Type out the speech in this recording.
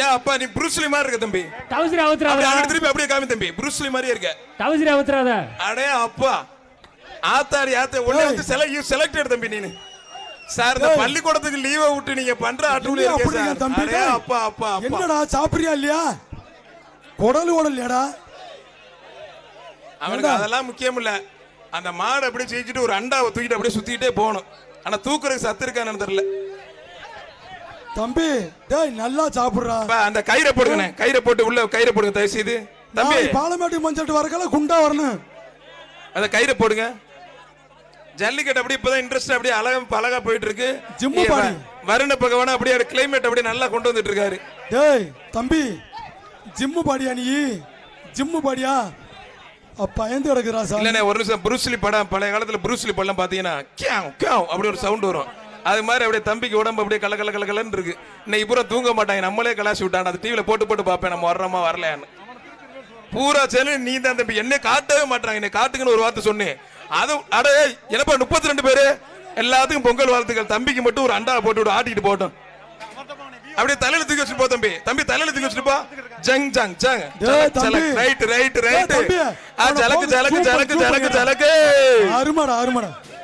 ஏன் அப்பா நீ புருஸ்லி மாதிரி இருக்க தம்பி டவுசர் அவுத்துறாத திருப்பி அப்படியே காமி தம்பி புருஸ்லி மாதிரியே இருக்க தவசிரி அவுத்துறாத அடே அப்பா ஆத்தாரி ஆத்தா உள்ள வந்து செலக்ட் யூ செலக்டட் தம்பி நீ சார் இந்த பள்ளிக்கூடத்துக்கு லீவை விட்டு நீங்க பண்ற அட்டூல இருக்கீங்க சார் தம்பி அப்பா அப்பா என்னடா சாப்பிடுறியா இல்லையா குடல் ஓடலையாடா அவனுக்கு அதெல்லாம் முக்கியம் இல்ல அந்த மாடு அப்படியே ஜெயிச்சுட்டு ஒரு அண்டாவை தூக்கிட்டு அப்படியே சுத்திட்டே போகணும் ஆனா தூக்குறதுக்கு சத்து இருக்கான்னு தெரியல தம்பி டேய் நல்லா சாப்பிடுறா அந்த கயிறை போடுங்கண்ணே கயிறை போட்டு உள்ள கயிறை போடுங்க தயவு செய்து தம்பி பாலமேட்டு மஞ்சள் வரக்கல குண்டா வரணும் அந்த கயிறை போடுங்க ஜல்லிக்கட்டு அப்படியே இப்பதான் இன்ட்ரெஸ்ட் அப்படியே அழகா அழகா போயிட்டு இருக்கு ஜிம்மு பாடி வருண பகவான் அப்படியே கிளைமேட் அப்படியே நல்லா கொண்டு வந்துட்டு இருக்காரு டேய் தம்பி ஜிம்மு பாடியா நீ ஜிம்மு பாடியா பயந்து கிடக்குறா சார் இல்லண்ணே ஒரு நிமிஷம் புரூஸ்லி படம் பழைய காலத்தில் புரூஸ்லி படம் பார்த்தீங்கன்னா கேம் கேம் அப்படி ஒரு சவுண்ட் வரும் அது மாதிரி அப்படியே தம்பிக்கு உடம்பு அப்படியே கல கல இருக்கு இன்னைக்கு பூரா தூங்க மாட்டாங்க நம்மளே கலாசி விட்டான் அது டிவியில போட்டு போட்டு பார்ப்பேன் நம்ம வர்றோமா வரலையான்னு பூரா சேனல் நீ தான் தம்பி என்ன காட்டவே மாட்டாங்க என்ன காட்டுங்கன்னு ஒரு வார்த்தை சொன்னேன் அது அட என்னப்பா முப்பத்தி ரெண்டு பேரு எல்லாத்துக்கும் பொங்கல் வாழ்த்துக்கள் தம்பிக்கு மட்டும் ஒரு அண்டா போட்டு விட்டு ஆட்டிட்டு போட்டோம் அப்படியே தலையில தூக்கி வச்சுட்டு போ தம்பி தம்பி தலையில தூக்கி வச்சுட்டு போ ஜங் ஜங் ஜங் ரைட் ரைட் ரைட் ஜலக்கு ஜலக்கு ஜலக்கு ஜலக்கு ஜலக்கு அருமாடா அருமாடா